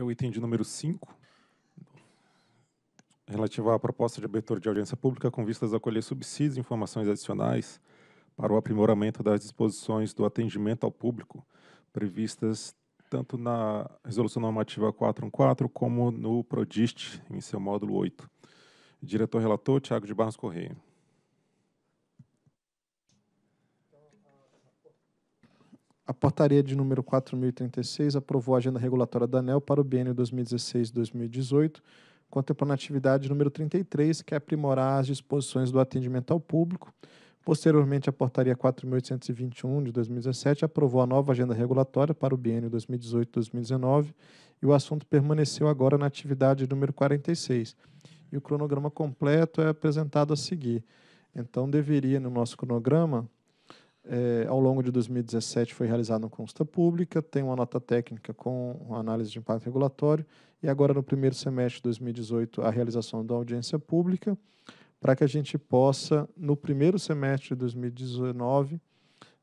é o item de número 5, relativo à proposta de abertura de audiência pública com vistas a colher subsídios e informações adicionais para o aprimoramento das disposições do atendimento ao público previstas tanto na Resolução Normativa 414 como no PRODIST, em seu módulo 8. Diretor-relator, Tiago de Barros Correia. A portaria de número 4036 aprovou a agenda regulatória da ANEL para o biênio 2016-2018, contemplando a atividade número 33, que é aprimorar as disposições do atendimento ao público. Posteriormente, a portaria 4821 de 2017 aprovou a nova agenda regulatória para o biênio 2018-2019 e o assunto permaneceu agora na atividade número 46. E o cronograma completo é apresentado a seguir. Então, deveria, no nosso cronograma, é, ao longo de 2017 foi realizada uma consulta pública, tem uma nota técnica com análise de impacto regulatório e agora no primeiro semestre de 2018 a realização da audiência pública para que a gente possa, no primeiro semestre de 2019,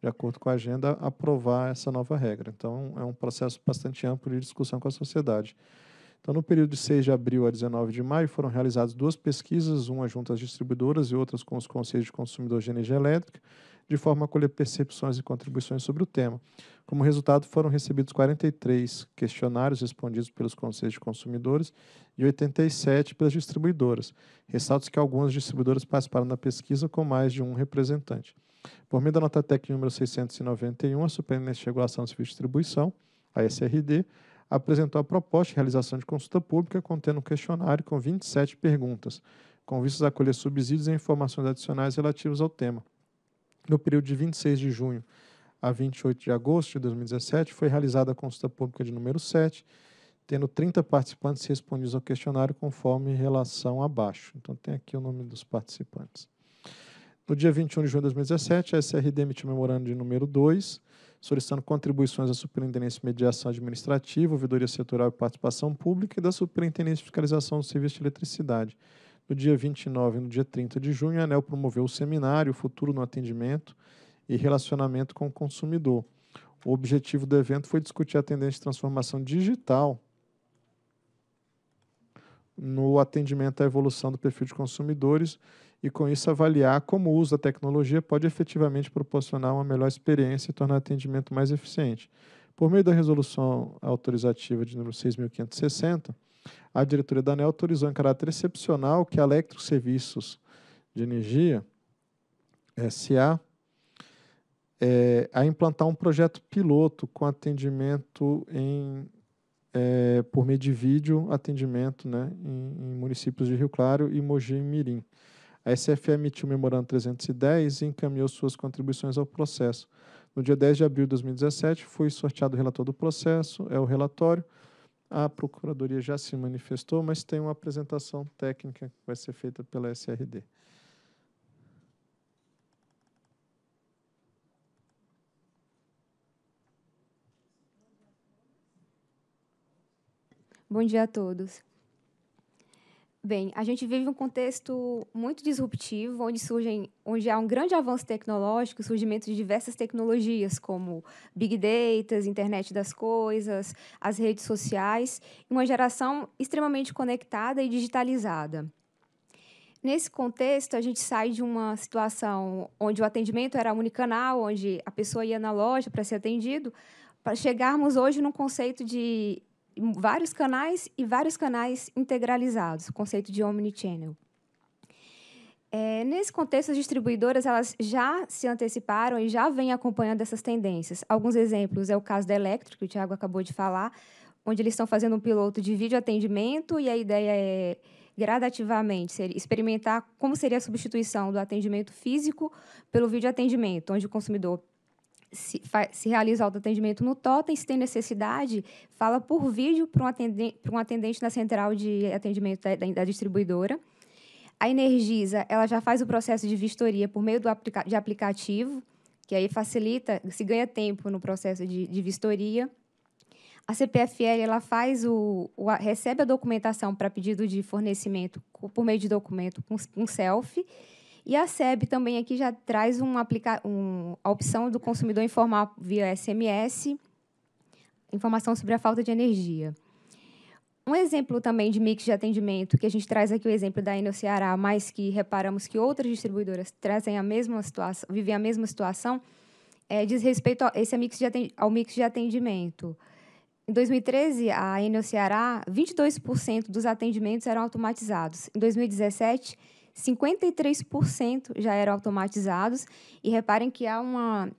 de acordo com a agenda, aprovar essa nova regra. Então, é um processo bastante amplo de discussão com a sociedade. Então, no período de 6 de abril a 19 de maio, foram realizadas duas pesquisas, uma junto às distribuidoras e outras com os conselhos de consumidores de energia elétrica, de forma a colher percepções e contribuições sobre o tema. Como resultado, foram recebidos 43 questionários respondidos pelos conselhos de consumidores e 87 pelas distribuidoras. Ressalto que algumas distribuidoras participaram da pesquisa com mais de um representante. Por meio da nota técnica número 691, a Superintendência de Regulação de de Distribuição, a SRD, apresentou a proposta de realização de consulta pública contendo um questionário com 27 perguntas, com vistas a colher subsídios e informações adicionais relativas ao tema no período de 26 de junho a 28 de agosto de 2017, foi realizada a consulta pública de número 7, tendo 30 participantes respondidos ao questionário conforme relação abaixo. Então, tem aqui o nome dos participantes. No dia 21 de junho de 2017, a SRD emitiu o memorando de número 2, solicitando contribuições da Superintendência de Mediação Administrativa, Ouvidoria Setorial e Participação Pública e da Superintendência de Fiscalização do Serviço de Eletricidade, no dia 29 e no dia 30 de junho, a ANEL promoveu o seminário Futuro no Atendimento e Relacionamento com o Consumidor. O objetivo do evento foi discutir a tendência de transformação digital no atendimento à evolução do perfil de consumidores e, com isso, avaliar como o uso da tecnologia pode efetivamente proporcionar uma melhor experiência e tornar o atendimento mais eficiente. Por meio da resolução autorizativa de número 6.560, a diretoria da ANEL autorizou em caráter excepcional que a Electro Serviços de Energia, SA, é, a implantar um projeto piloto com atendimento em, é, por meio de vídeo, atendimento né, em, em, municípios de Rio Claro e Mogi Mirim. A SFE emitiu o memorando 310 e encaminhou suas contribuições ao processo. No dia 10 de abril de 2017, foi sorteado o relator do processo, é o relatório, a Procuradoria já se manifestou, mas tem uma apresentação técnica que vai ser feita pela SRD. Bom dia a todos. Bem, a gente vive um contexto muito disruptivo, onde surgem, onde há um grande avanço tecnológico, surgimento de diversas tecnologias como big data, internet das coisas, as redes sociais, e uma geração extremamente conectada e digitalizada. Nesse contexto, a gente sai de uma situação onde o atendimento era unicanal, onde a pessoa ia na loja para ser atendido, para chegarmos hoje num conceito de vários canais e vários canais integralizados, conceito de omnichannel. É, nesse contexto, as distribuidoras elas já se anteciparam e já vêm acompanhando essas tendências. Alguns exemplos é o caso da Electro, que o Tiago acabou de falar, onde eles estão fazendo um piloto de vídeo atendimento e a ideia é gradativamente experimentar como seria a substituição do atendimento físico pelo vídeo atendimento, onde o consumidor se, se, realiza o atendimento no totem, se tem necessidade, fala por vídeo para um, atendente, para um atendente da central de atendimento da, da, distribuidora. A Energisa, ela já faz o processo de vistoria por meio do aplica de aplicativo, que aí facilita, se ganha tempo no processo de, de vistoria. A CPFL, ela faz o, o a, recebe a documentação para pedido de fornecimento por meio de documento com um selfie, e a SEB também aqui já traz um aplica um, a opção do consumidor informar via SMS informação sobre a falta de energia. Um exemplo também de mix de atendimento, que a gente traz aqui o exemplo da Enel Ceará, mas que reparamos que outras distribuidoras trazem a mesma situação, vivem a mesma situação, é, diz respeito a esse mix de ao mix de atendimento. Em 2013, a Enel Ceará, 22% dos atendimentos eram automatizados. Em 2017, 53% já eram automatizados. E reparem que há uma,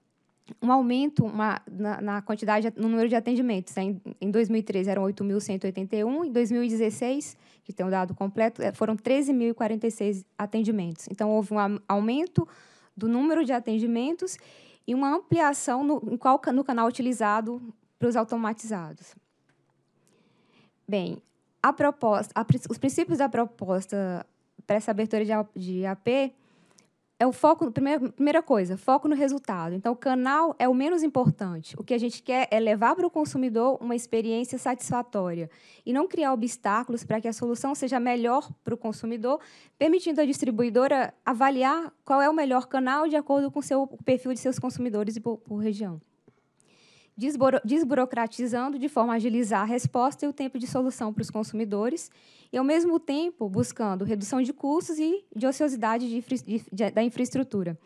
um aumento uma, na, na, quantidade, no número de atendimentos. Né? Em, em 2013 eram 8.181, em 2016, que tem o um dado completo, é, foram 13.046 atendimentos. Então, houve um aumento do número de atendimentos e uma ampliação no, qual, no canal utilizado para os automatizados. Bem, a proposta, a, os princípios da proposta para essa abertura de, de AP é o foco, primeira, primeira coisa, foco no resultado. Então, o canal é o menos importante. O que a gente quer é levar para o consumidor uma experiência satisfatória e não criar obstáculos para que a solução seja melhor para o consumidor, permitindo à distribuidora avaliar qual é o melhor canal de acordo com o seu, o perfil de seus consumidores e por, por região desburocratizando de forma a agilizar a resposta e o tempo de solução para os consumidores, e, ao mesmo tempo, buscando redução de custos e de ociosidade de de, de, da infraestrutura.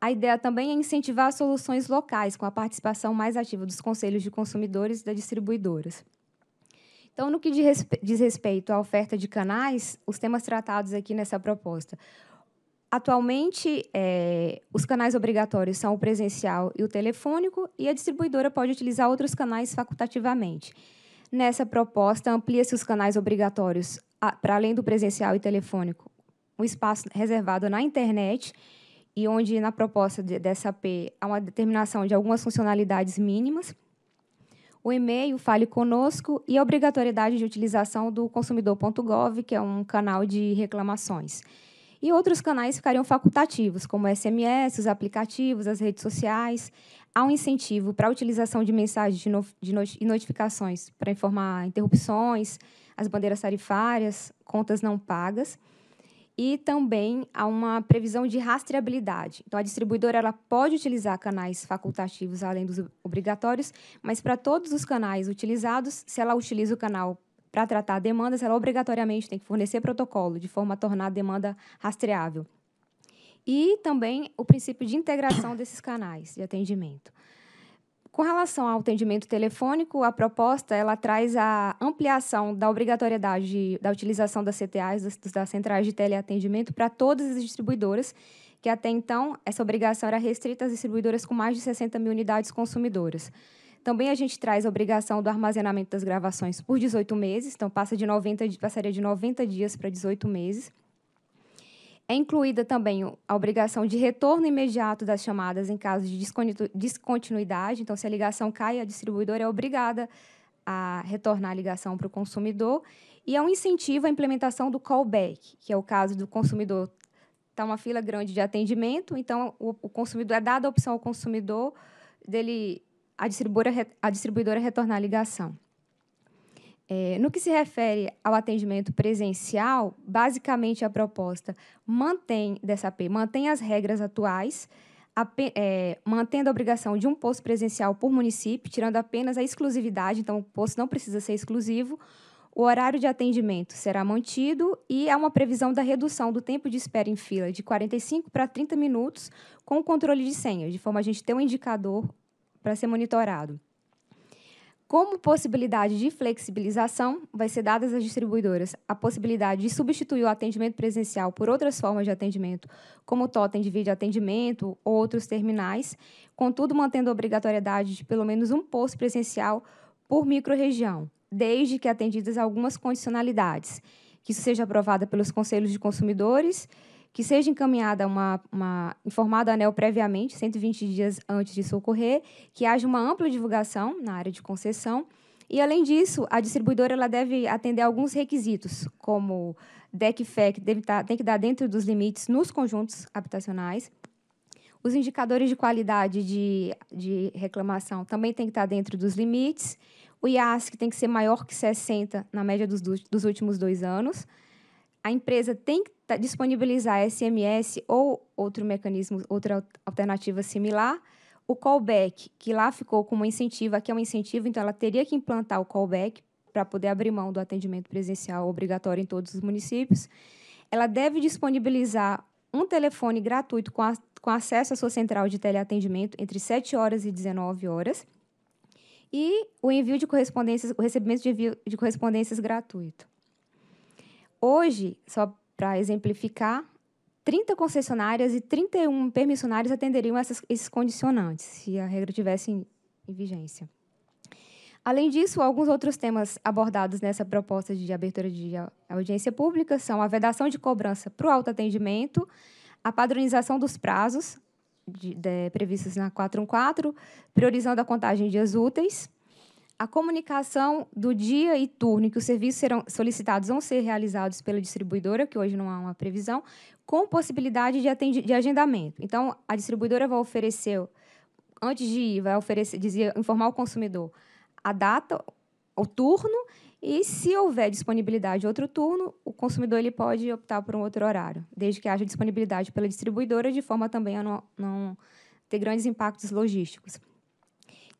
A ideia também é incentivar soluções locais, com a participação mais ativa dos conselhos de consumidores e das distribuidoras. Então, no que diz respeito à oferta de canais, os temas tratados aqui nessa proposta Atualmente, é, os canais obrigatórios são o presencial e o telefônico, e a distribuidora pode utilizar outros canais facultativamente. Nessa proposta, amplia-se os canais obrigatórios para além do presencial e telefônico, um espaço reservado na internet, e onde, na proposta de, dessa P, há uma determinação de algumas funcionalidades mínimas. O e-mail, fale conosco, e a obrigatoriedade de utilização do consumidor.gov, que é um canal de reclamações. E outros canais ficariam facultativos, como SMS, os aplicativos, as redes sociais. Há um incentivo para a utilização de mensagens de, no, de not, e notificações para informar interrupções, as bandeiras tarifárias, contas não pagas. E também há uma previsão de rastreabilidade. Então, a distribuidora ela pode utilizar canais facultativos além dos obrigatórios, mas para todos os canais utilizados, se ela utiliza o canal para tratar demandas, ela obrigatoriamente tem que fornecer protocolo, de forma a tornar a demanda rastreável. E também o princípio de integração desses canais de atendimento. Com relação ao atendimento telefônico, a proposta ela traz a ampliação da obrigatoriedade da utilização das CTAs, das, das centrais de teleatendimento, para todas as distribuidoras, que até então essa obrigação era restrita às distribuidoras com mais de 60 mil unidades consumidoras. Também a gente traz a obrigação do armazenamento das gravações por 18 meses, então passa de 90, passaria de 90 dias para 18 meses. É incluída também a obrigação de retorno imediato das chamadas em caso de descontinuidade. Então, se a ligação cai, a distribuidora é obrigada a retornar a ligação para o consumidor. E é um incentivo à implementação do callback, que é o caso do consumidor está uma fila grande de atendimento, então o consumidor é dada a opção ao consumidor dele a distribuidora, a distribuidora retornar a ligação. É, no que se refere ao atendimento presencial, basicamente a proposta mantém dessa P, mantém as regras atuais, a, é, mantendo a obrigação de um posto presencial por município, tirando apenas a exclusividade, então o posto não precisa ser exclusivo. O horário de atendimento será mantido e há uma previsão da redução do tempo de espera em fila de 45 para 30 minutos com o controle de senha de forma a gente ter um indicador para ser monitorado. Como possibilidade de flexibilização, vai ser dadas às distribuidoras a possibilidade de substituir o atendimento presencial por outras formas de atendimento, como o totem de vídeo atendimento ou outros terminais, contudo mantendo a obrigatoriedade de pelo menos um posto presencial por microrregião, desde que atendidas algumas condicionalidades, que isso seja aprovada pelos conselhos de consumidores que seja encaminhada uma, uma informada a ANEL previamente, 120 dias antes de socorrer, que haja uma ampla divulgação na área de concessão. E, além disso, a distribuidora ela deve atender alguns requisitos, como DEC FEC deve tá, tem que dar dentro dos limites nos conjuntos habitacionais. Os indicadores de qualidade de, de reclamação também tem que estar tá dentro dos limites. O IASC tem que ser maior que 60 na média dos, dos últimos dois anos. A empresa tem que Tá, disponibilizar SMS ou outro mecanismo, outra alternativa similar, o callback, que lá ficou como um incentivo, aqui é um incentivo, então ela teria que implantar o callback para poder abrir mão do atendimento presencial obrigatório em todos os municípios. Ela deve disponibilizar um telefone gratuito com, a, com acesso à sua central de teleatendimento entre 7 horas e 19 horas. E o envio de correspondências, o recebimento de envio de correspondências gratuito. Hoje, só para exemplificar, 30 concessionárias e 31 permissionários atenderiam essas, esses condicionantes, se a regra tivesse em, em vigência. Além disso, alguns outros temas abordados nessa proposta de abertura de audiência pública são a vedação de cobrança para o autoatendimento, a padronização dos prazos de, de, previstos na 414, priorizando a contagem de dias úteis, a comunicação do dia e turno em que os serviços serão solicitados vão ser realizados pela distribuidora, que hoje não há uma previsão, com possibilidade de, de agendamento. Então, a distribuidora vai oferecer, antes de ir, vai oferecer, dizia, informar o consumidor a data, o turno, e se houver disponibilidade de outro turno, o consumidor ele pode optar por um outro horário, desde que haja disponibilidade pela distribuidora, de forma também a não, não ter grandes impactos logísticos.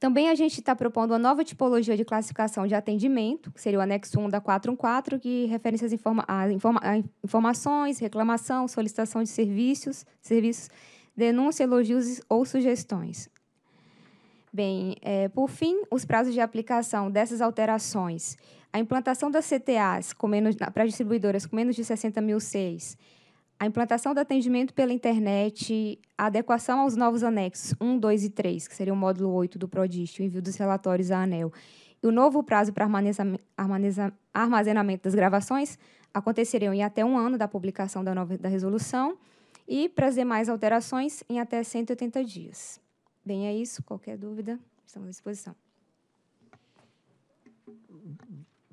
Também a gente está propondo uma nova tipologia de classificação de atendimento, que seria o anexo 1 da 414, que referência às informa a, informa informações, reclamação, solicitação de serviços, serviços, denúncia, elogios ou sugestões. Bem, é, por fim, os prazos de aplicação dessas alterações. A implantação das CTAs para distribuidoras com menos de 60 mil seis a implantação do atendimento pela internet, a adequação aos novos anexos 1, 2 e 3, que seria o módulo 8 do PRODIST, o envio dos relatórios à ANEL, e o novo prazo para armazenamento das gravações aconteceriam em até um ano da publicação da, nova, da resolução e para as demais alterações em até 180 dias. Bem, é isso. Qualquer dúvida, estamos à disposição.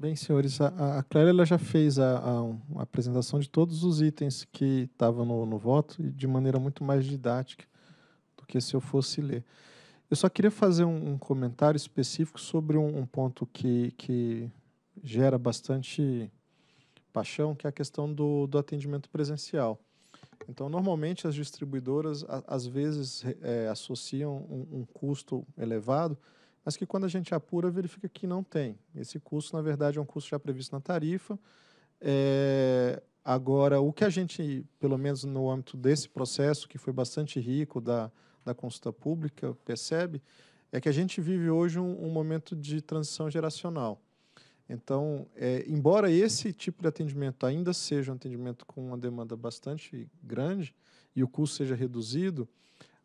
Bem, senhores, a, a Clara ela já fez a, a, a apresentação de todos os itens que estavam no, no voto e de maneira muito mais didática do que se eu fosse ler. Eu só queria fazer um, um comentário específico sobre um, um, ponto que, que gera bastante paixão, que é a questão do, do atendimento presencial. Então, normalmente as distribuidoras a, às vezes é, associam um, um custo elevado mas que quando a gente apura, verifica que não tem. Esse custo, na verdade, é um custo já previsto na tarifa. É, agora, o que a gente, pelo menos no âmbito desse processo, que foi bastante rico da, da consulta pública, percebe, é que a gente vive hoje um, um momento de transição geracional. Então, é, embora esse tipo de atendimento ainda seja um atendimento com uma demanda bastante grande e o custo seja reduzido,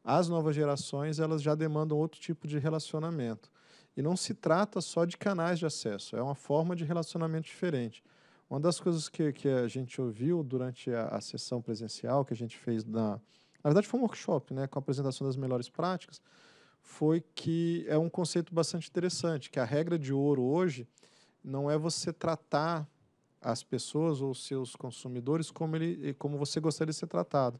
as novas gerações elas já demandam outro tipo de relacionamento. E não se trata só de canais de acesso, é uma forma de relacionamento diferente. Uma das coisas que, que a gente ouviu durante a, a sessão presencial que a gente fez na. Na verdade, foi um workshop, né, com a apresentação das melhores práticas, foi que é um conceito bastante interessante, que a regra de ouro hoje não é você tratar as pessoas ou seus consumidores como, ele, como você gostaria de ser tratado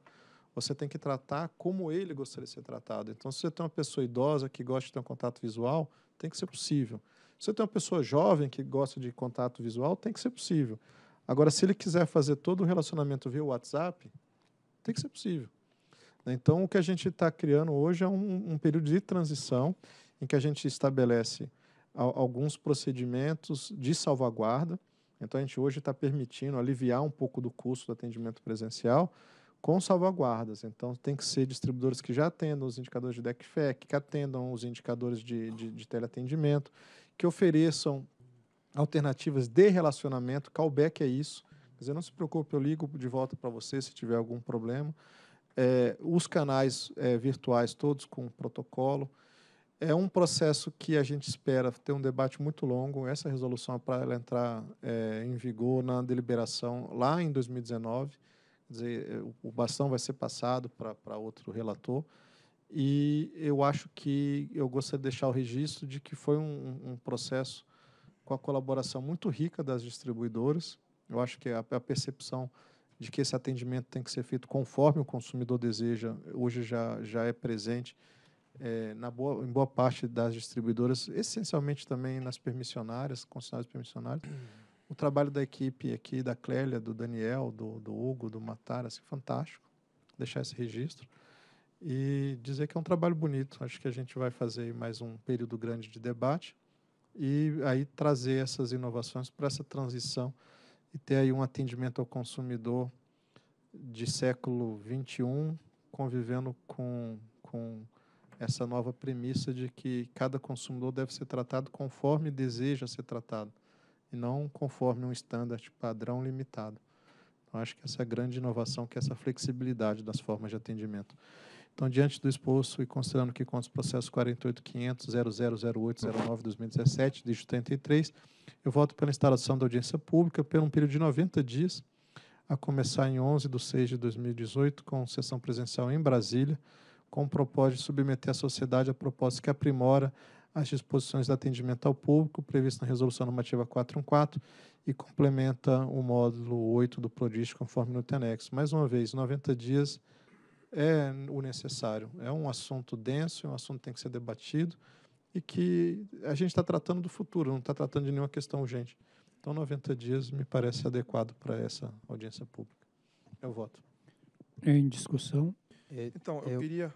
você tem que tratar como ele gostaria de ser tratado. Então, se você tem uma pessoa idosa que gosta de ter um contato visual, tem que ser possível. Se você tem uma pessoa jovem que gosta de contato visual, tem que ser possível. Agora, se ele quiser fazer todo o relacionamento via WhatsApp, tem que ser possível. Então, o que a gente está criando hoje é um, um, período de transição em que a gente estabelece alguns procedimentos de salvaguarda. Então, a gente hoje está permitindo aliviar um pouco do custo do atendimento presencial, com salvaguardas. Então, tem que ser distribuidores que já atendam os indicadores de DECFEC, que atendam os indicadores de, de, de teleatendimento, que ofereçam alternativas de relacionamento. Callback é isso. Quer dizer, não se preocupe, eu ligo de volta para você se tiver algum problema. É, os canais é, virtuais todos com protocolo. É um processo que a gente espera ter um debate muito longo. Essa resolução é para ela entrar é, em vigor na deliberação lá em 2019 dizer, eh, o bastão vai ser passado para outro relator. E eu acho que eu gostaria de deixar o registro de que foi um, um processo com a colaboração muito rica das distribuidoras. Eu acho que a, a, percepção de que esse atendimento tem que ser feito conforme o consumidor deseja, hoje já, já é presente é, na boa, em boa parte das distribuidoras, essencialmente também nas permissionárias, concessionárias permissionárias o trabalho da equipe aqui, da Clélia, do Daniel, do, do Hugo, do Matar, assim, fantástico. Deixar esse registro. E dizer que é um trabalho bonito. Acho que a gente vai fazer mais um período grande de debate e aí trazer essas inovações para essa transição e ter aí um atendimento ao consumidor de século 21 convivendo com, com essa nova premissa de que cada consumidor deve ser tratado conforme deseja ser tratado não conforme um estándar padrão limitado. Então, acho que essa é a grande inovação, que é essa flexibilidade das formas de atendimento. Então, diante do exposto e considerando que consta o processo 48.500.000809-2017, dígito 33, eu voto pela instalação da audiência pública por um período de 90 dias, a começar em 11 de 6 de 2018, com sessão presencial em Brasília, com o propósito de submeter à sociedade a proposta que aprimora as disposições de atendimento ao público previsto na Resolução Normativa 414 e complementa o módulo 8 do PRODIS, conforme no TENEX. Mais uma vez, 90 dias é o necessário. É um assunto denso, é um assunto que tem que ser debatido e que a gente está tratando do futuro, não está tratando de nenhuma questão urgente. Então, 90 dias me parece adequado para essa audiência pública. Eu voto. Em discussão. É, então, eu, eu é queria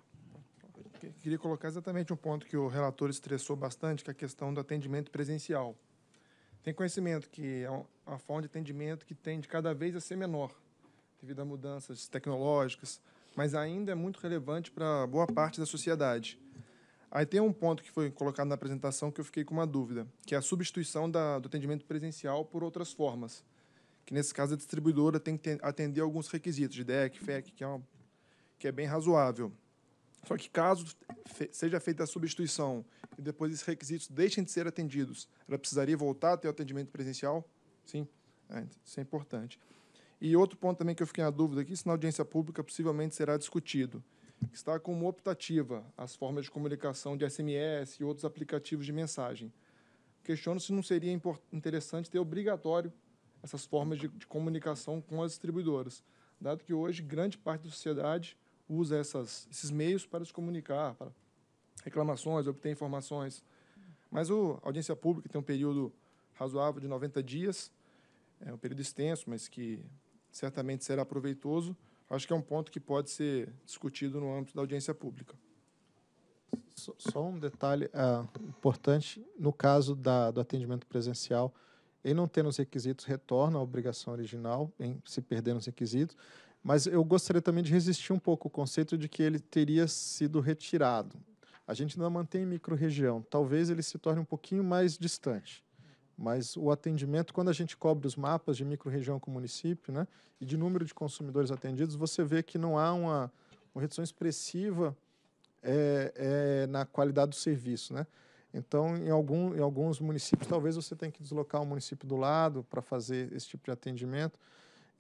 queria colocar exatamente um ponto que o relator estressou bastante, que é a questão do atendimento presencial. Tem conhecimento que é uma forma de atendimento que tende cada vez a ser menor, devido a mudanças tecnológicas, mas ainda é muito relevante para boa parte da sociedade. Aí tem um ponto que foi colocado na apresentação que eu fiquei com uma dúvida, que é a substituição da, do atendimento presencial por outras formas. Que nesse caso a distribuidora tem que atender alguns requisitos de DEC, FEC, que é, uma, que é bem razoável. Só que caso seja feita a substituição e depois esses requisitos deixem de ser atendidos, ela precisaria voltar a ter o atendimento presencial? Sim, é, isso é importante. E outro ponto também que eu fiquei na dúvida aqui, se na audiência pública possivelmente será discutido, está como optativa as formas de comunicação de SMS e outros aplicativos de mensagem. Questiono se não seria interessante ter obrigatório essas formas de, de comunicação com as distribuidoras, dado que hoje grande parte da sociedade usa essas, esses meios para se comunicar, para reclamações, obter informações. Mas o, a audiência pública tem um período razoável de 90 dias, é um período extenso, mas que certamente será proveitoso. Acho que é um ponto que pode ser discutido no âmbito da audiência pública. Só um detalhe uh, importante: no caso da, do atendimento presencial, em não tendo os requisitos retorna à obrigação original, em se perder os requisitos, mas eu gostaria também de resistir um pouco ao conceito de que ele teria sido retirado. A gente ainda mantém micro-região. Talvez ele se torne um pouquinho mais distante. Mas o atendimento, quando a gente cobre os mapas de micro-região com município, né, e de número de consumidores atendidos, você vê que não há uma, uma redução expressiva é, é, na qualidade do serviço. Né? Então, em, algum, em alguns municípios, talvez você tenha que deslocar o um município do lado para fazer esse tipo de atendimento.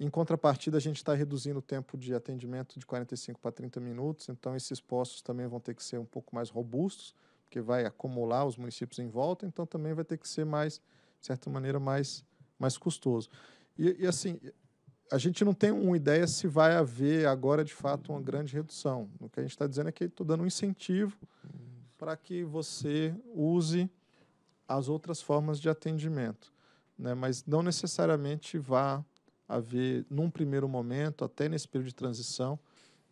Em contrapartida, a gente está reduzindo o tempo de atendimento de 45 para 30 minutos, então esses postos também vão ter que ser um pouco mais robustos, porque vai acumular os municípios em volta, então também vai ter que ser mais, de certa maneira, mais, mais custoso. E, e assim, a gente não tem uma ideia se vai haver agora, de fato, uma grande redução. O que a gente está dizendo é que estou dando um incentivo para que você use as outras formas de atendimento, né? mas não necessariamente vá haver, num primeiro momento, até nesse período de transição,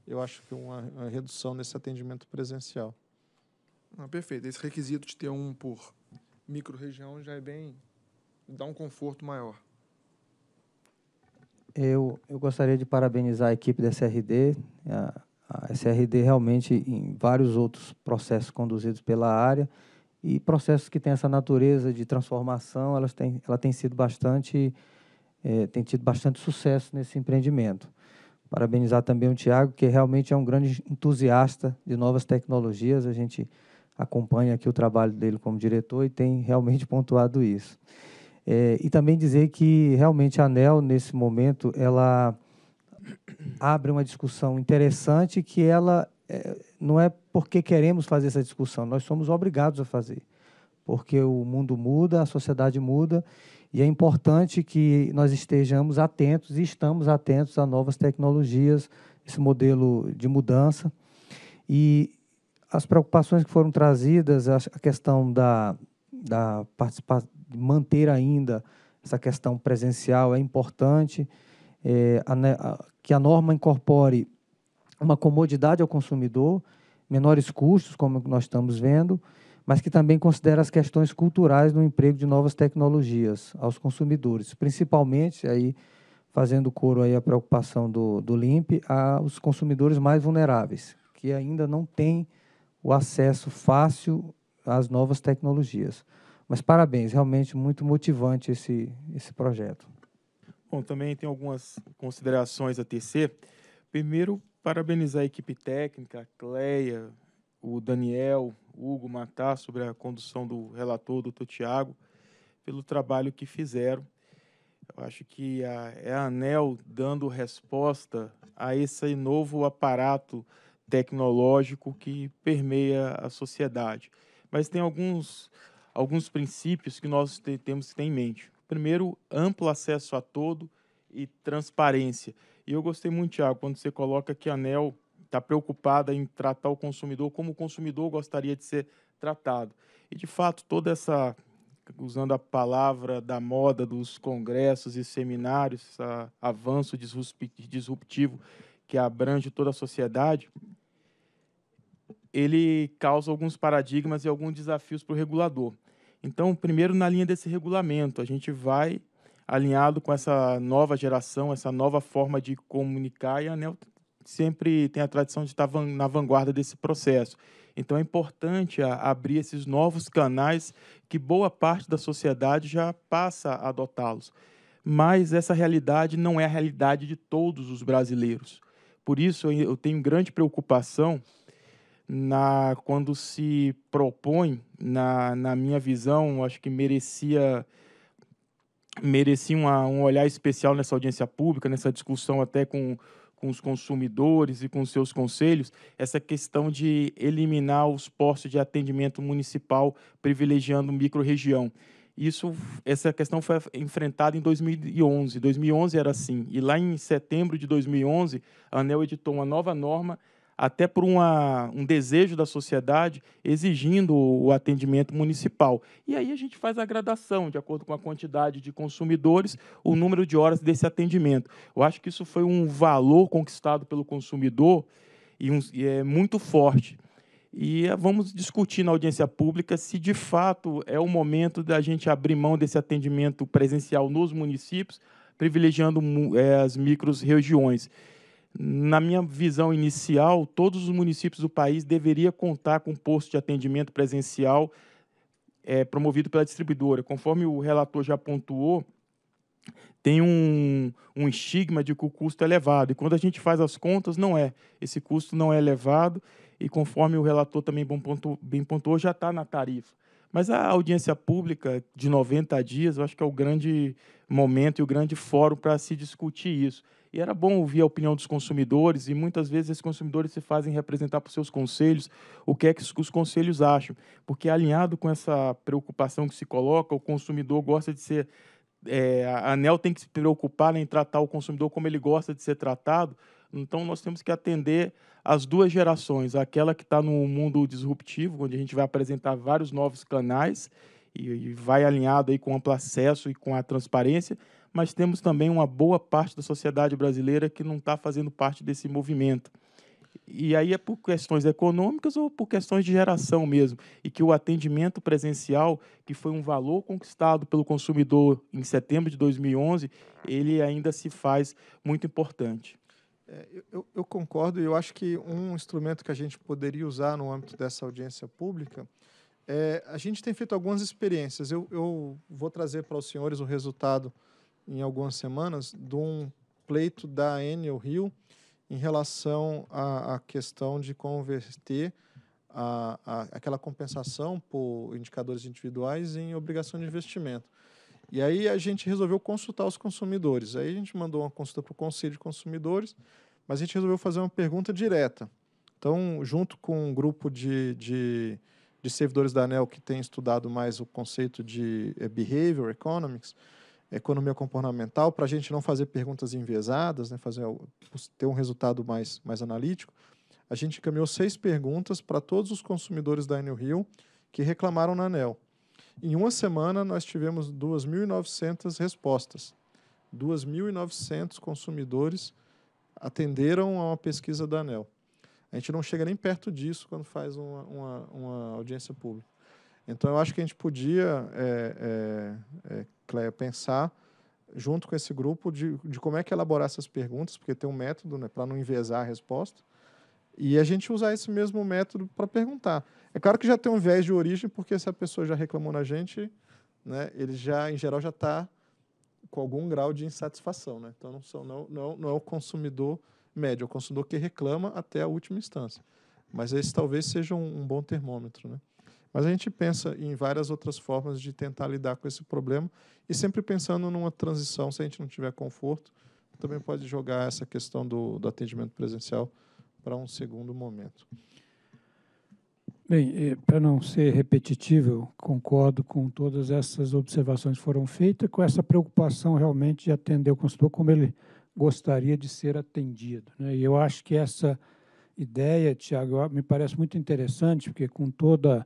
eu acho que uma, uma redução nesse atendimento presencial. Ah, perfeito. Esse requisito de ter um por micro-região já é bem. dá um conforto maior. Eu, eu gostaria de parabenizar a equipe da SRD. A, a SRD realmente, em vários outros processos conduzidos pela área, e processos que têm essa natureza de transformação, elas têm, ela tem sido bastante é, tem tido bastante sucesso nesse empreendimento. Parabenizar também o Tiago, que realmente é um grande entusiasta de novas tecnologias. A gente acompanha aqui o trabalho dele como diretor e tem realmente pontuado isso. É, e também dizer que realmente a ANEL, nesse momento, ela abre uma discussão interessante que ela é, não é porque queremos fazer essa discussão, nós somos obrigados a fazer. Porque o mundo muda, a sociedade muda e é importante que nós estejamos atentos e estamos atentos a novas tecnologias, esse modelo de mudança. E as preocupações que foram trazidas, a questão da, da manter ainda essa questão presencial é importante, é, a, a, que a norma incorpore uma comodidade ao consumidor, menores custos, como nós estamos vendo, mas que também considera as questões culturais no emprego de novas tecnologias aos consumidores, principalmente aí fazendo coro aí a preocupação do, do LIMP aos consumidores mais vulneráveis, que ainda não têm o acesso fácil às novas tecnologias. Mas parabéns, realmente muito motivante esse, esse projeto. Bom, também tem algumas considerações a tecer. Primeiro, parabenizar a equipe técnica, a Cleia, o Daniel, Hugo Matar, sobre a condução do relator, doutor Tiago, pelo trabalho que fizeram. Eu acho que a, é a ANEL dando resposta a esse novo aparato tecnológico que permeia a sociedade. Mas tem alguns, alguns princípios que nós te, temos que ter em mente. Primeiro, amplo acesso a todo e transparência. E eu gostei muito, Tiago, quando você coloca que a ANEL está preocupada em tratar o consumidor como o consumidor gostaria de ser tratado. E, de fato, toda essa, usando a palavra da moda dos congressos e seminários, esse avanço disruptivo que abrange toda a sociedade, ele causa alguns paradigmas e alguns desafios para o regulador. Então, primeiro, na linha desse regulamento, a gente vai alinhado com essa nova geração, essa nova forma de comunicar e a sempre tem a tradição de estar na vanguarda desse processo. Então é importante abrir esses novos canais que boa parte da sociedade já passa a adotá-los. Mas essa realidade não é a realidade de todos os brasileiros. Por isso eu tenho grande preocupação na quando se propõe, na, na minha visão, acho que merecia merecia uma, um olhar especial nessa audiência pública, nessa discussão até com com os consumidores e com seus conselhos essa questão de eliminar os postos de atendimento municipal privilegiando micro-região. Isso, essa questão foi enfrentada em 2011. 2011 era assim. E lá em setembro de 2011, a ANEL editou uma nova norma até por uma, um desejo da sociedade exigindo o atendimento municipal. E aí a gente faz a gradação, de acordo com a quantidade de consumidores, o número de horas desse atendimento. Eu acho que isso foi um valor conquistado pelo consumidor e, um, e é muito forte. E eh, vamos discutir na audiência pública se de fato é o momento da gente abrir mão desse atendimento presencial nos municípios, privilegiando é, as micro-regiões. Na minha visão inicial, todos os municípios do país deveriam contar com um posto de atendimento presencial é, promovido pela distribuidora. Conforme o relator já pontuou, tem um, um estigma de que o custo é elevado. E quando a gente faz as contas, não é. Esse custo não é elevado e, conforme o relator também bom bem pontuou, já está na tarifa. Mas a audiência pública de 90 dias, eu acho que é o grande momento e o grande fórum para se discutir isso. E era bom ouvir a opinião dos consumidores, e muitas vezes esses consumidores se fazem representar para os seus conselhos o que é que os conselhos acham, porque alinhado com essa preocupação que se coloca, o consumidor gosta de ser. É, a ANEL tem que se preocupar em tratar o consumidor como ele gosta de ser tratado. Então, nós temos que atender as duas gerações, aquela que está no mundo disruptivo, onde a gente vai apresentar vários novos canais e, e vai alinhado aí com o amplo acesso e com a transparência, mas temos também uma boa parte da sociedade brasileira que não está fazendo parte desse movimento. E aí é por questões econômicas ou por questões de geração mesmo, e que o atendimento presencial, que foi um valor conquistado pelo consumidor em setembro de 2011, ele ainda se faz muito importante. É, eu, eu concordo e eu acho que um instrumento que a gente poderia usar no âmbito dessa audiência pública é, a gente tem feito algumas experiências. Eu, eu vou trazer para os senhores o resultado em algumas semanas, de um pleito da Enel Rio em relação à, à questão de converter a, a, aquela compensação por indicadores individuais em obrigação de investimento. E aí a gente resolveu consultar os consumidores. Aí a gente mandou uma consulta para o Conselho de Consumidores, mas a gente resolveu fazer uma pergunta direta. Então, junto com um grupo de, de, de servidores da ANEL que tem estudado mais o conceito de eh, behavior economics, economia comportamental, para a gente não fazer perguntas enviesadas, né, fazer, ter um resultado mais, mais analítico, a gente encaminhou seis perguntas para todos os consumidores da Enel Rio que reclamaram na ANEL. Em uma semana, nós tivemos 2.900 respostas. 2.900 consumidores atenderam a uma pesquisa da ANEL. A gente não chega nem perto disso quando faz uma, uma, uma audiência pública. Então, eu acho que a gente podia, é, é, é Cléia, pensar junto com esse grupo de, de como é que elaborar essas perguntas, porque tem um método né, para não envezar a resposta, e a gente usar esse mesmo método para perguntar. É claro que já tem um viés de origem, porque se a pessoa já reclamou na gente, né, ele já, em geral, já está com algum grau de insatisfação. Né? Então, não, são, não, não, não é o consumidor médio, é o consumidor que reclama até a última instância. Mas esse talvez seja um, um bom termômetro. Né? Mas a gente pensa em várias outras formas de tentar lidar com esse problema e sempre pensando numa transição, se a gente não tiver conforto, também pode jogar essa questão do, do atendimento presencial para um segundo momento. Bem, para não ser repetitivo, concordo com todas essas observações que foram feitas, com essa preocupação realmente de atender o consultor como ele gostaria de ser atendido. Né? E eu acho que essa ideia, Tiago, me parece muito interessante, porque com toda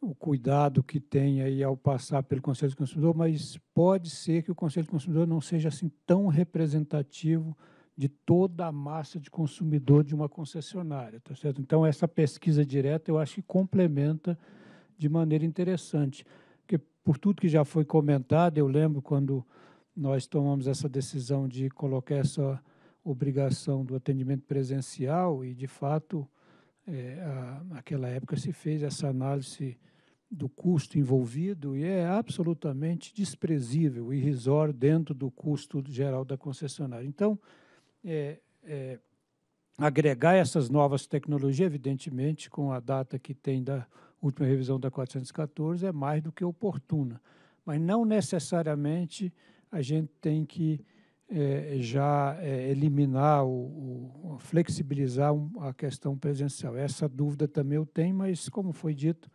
o cuidado que tem aí ao passar pelo Conselho de Consumidor, mas pode ser que o Conselho de Consumidor não seja assim tão representativo de toda a massa de consumidor de uma concessionária, tá certo? Então essa pesquisa direta eu acho que complementa de maneira interessante, porque por tudo que já foi comentado, eu lembro quando nós tomamos essa decisão de colocar essa obrigação do atendimento presencial e de fato é, a, naquela época se fez essa análise do custo envolvido e é absolutamente desprezível, irrisório dentro do custo geral da concessionária. Então, é, é, agregar essas novas tecnologias, evidentemente, com a data que tem da última revisão da 414, é mais do que oportuna. Mas não necessariamente a gente tem que é, já é, eliminar, o, o flexibilizar a questão presencial. Essa dúvida também eu tenho, mas, como foi dito,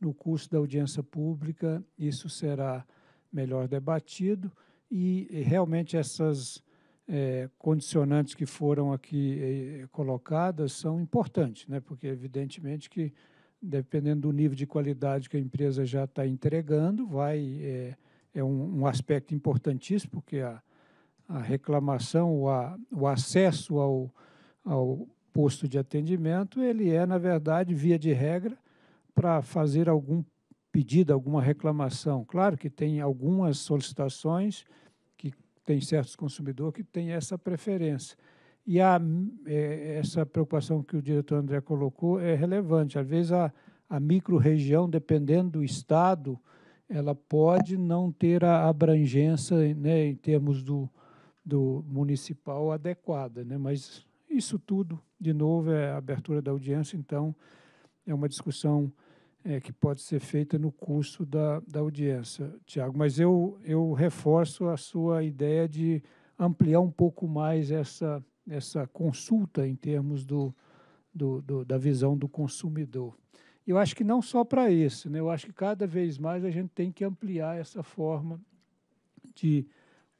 no curso da audiência pública isso será melhor debatido e, e realmente essas é, condicionantes que foram aqui é, colocadas são importantes, né? porque, evidentemente, que dependendo do nível de qualidade que a empresa já está entregando, vai é, é um aspecto importantíssimo, porque a a reclamação, o, a, o acesso ao, ao posto de atendimento, ele é, na verdade, via de regra, para fazer algum pedido, alguma reclamação. Claro que tem algumas solicitações que tem certos consumidores que têm essa preferência. E a, é, essa preocupação que o diretor André colocou é relevante. Às vezes, a, a micro-região, dependendo do estado, ela pode não ter a abrangência né, em termos do, do municipal adequada, né? Mas isso tudo, de novo, é a abertura da audiência, então é uma discussão é, que pode ser feita no curso da, da audiência, Tiago. Mas eu, eu reforço a sua ideia de ampliar um pouco mais essa, essa consulta em termos do, do, do da visão do consumidor. Eu acho que não só para isso, né? eu acho que cada vez mais a gente tem que ampliar essa forma de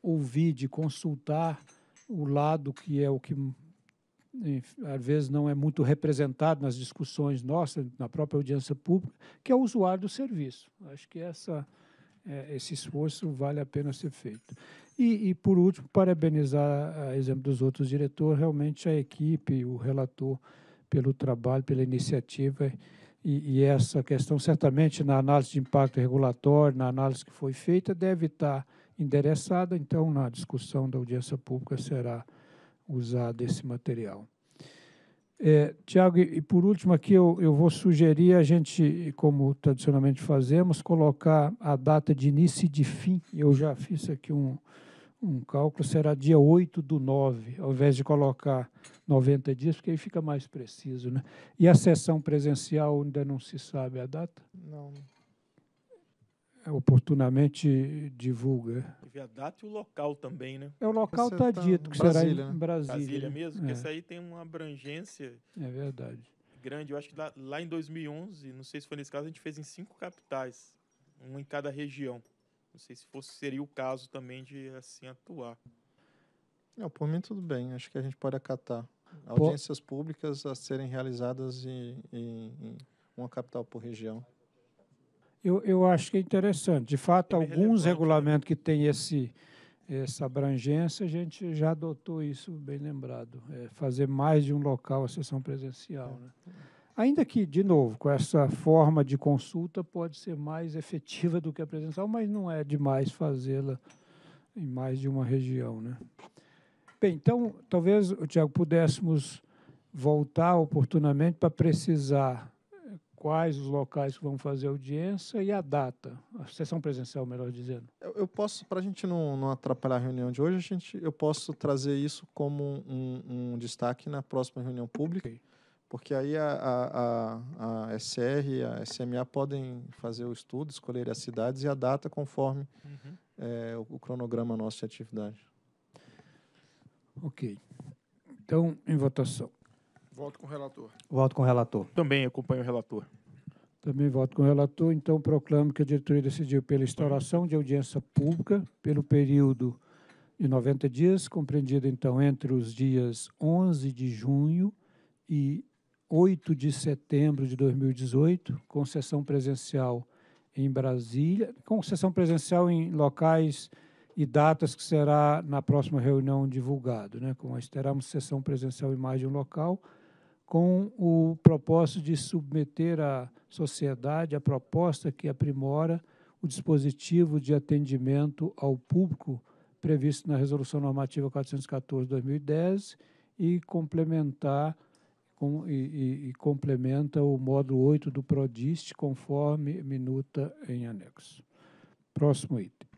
ouvir, de consultar o lado que é o que às vezes não é muito representado nas discussões nossas, na própria audiência pública, que é o usuário do serviço. Acho que essa, é, esse esforço vale a pena ser feito. E, e, por último, parabenizar, a exemplo dos outros diretores, realmente a equipe, o relator, pelo trabalho, pela iniciativa, e, e essa questão, certamente, na análise de impacto regulatório, na análise que foi feita, deve estar endereçada, então, na discussão da audiência pública será usado esse material. É, Tiago, e, por último aqui eu, eu vou sugerir a gente, como tradicionalmente fazemos, colocar a data de início e de fim. Eu já fiz aqui um, um cálculo, será dia 8 do 9, ao invés de colocar 90 dias, porque aí fica mais preciso. Né? E a sessão presencial ainda não se sabe a data? Não oportunamente divulga. E a data e o local também, né? É, o local está tá dito, que Brasília, será em né? Brasília. Brasília mesmo, é. essa aí tem uma abrangência. É verdade. Grande. Eu acho que lá, lá em 2011, não sei se foi nesse caso, a gente fez em cinco capitais, uma em cada região. Não sei se fosse, seria o caso também de assim atuar. Não, por mim tudo bem, acho que a gente pode acatar. Audiências públicas a serem realizadas em, em, em uma capital por região eu, eu acho que é interessante. De fato, é alguns né? regulamentos né? que têm esse, essa abrangência, a gente já adotou isso, bem lembrado. É fazer mais de um local a sessão presencial. É. Né? Ainda que, de novo, com essa forma de consulta pode ser mais efetiva do que a presencial, mas não é demais fazê-la em mais de uma região. Né? Bem, então, talvez, Tiago, pudéssemos voltar oportunamente para precisar quais os locais que vão fazer audiência e a data, a sessão presencial, melhor dizendo. Eu, eu posso, para a gente não, não, atrapalhar a reunião de hoje, a gente, eu posso trazer isso como um, um destaque na próxima reunião pública, okay. porque aí a, a, a, a SR e a SMA podem fazer o estudo, escolher as cidades e a data conforme uhum. é, o, o cronograma nosso de atividade. Ok. Então, em votação. Voto com o relator. Voto com o relator. Também acompanho o relator. Também voto com o relator. Então, proclamo que a diretoria decidiu pela instauração de audiência pública pelo período de 90 dias, compreendido, então, entre os dias 11 de junho e 8 de setembro de 2018, com sessão presencial em Brasília, com sessão presencial em locais e datas que será na próxima reunião divulgado. Né? Com nós teremos sessão presencial em mais de um local, com o propósito de submeter à sociedade a proposta que aprimora o dispositivo de atendimento ao público previsto na Resolução Normativa 414/2010 e complementar com, e, e, e, complementa o módulo 8 do PRODIST, conforme minuta em anexo. Próximo item.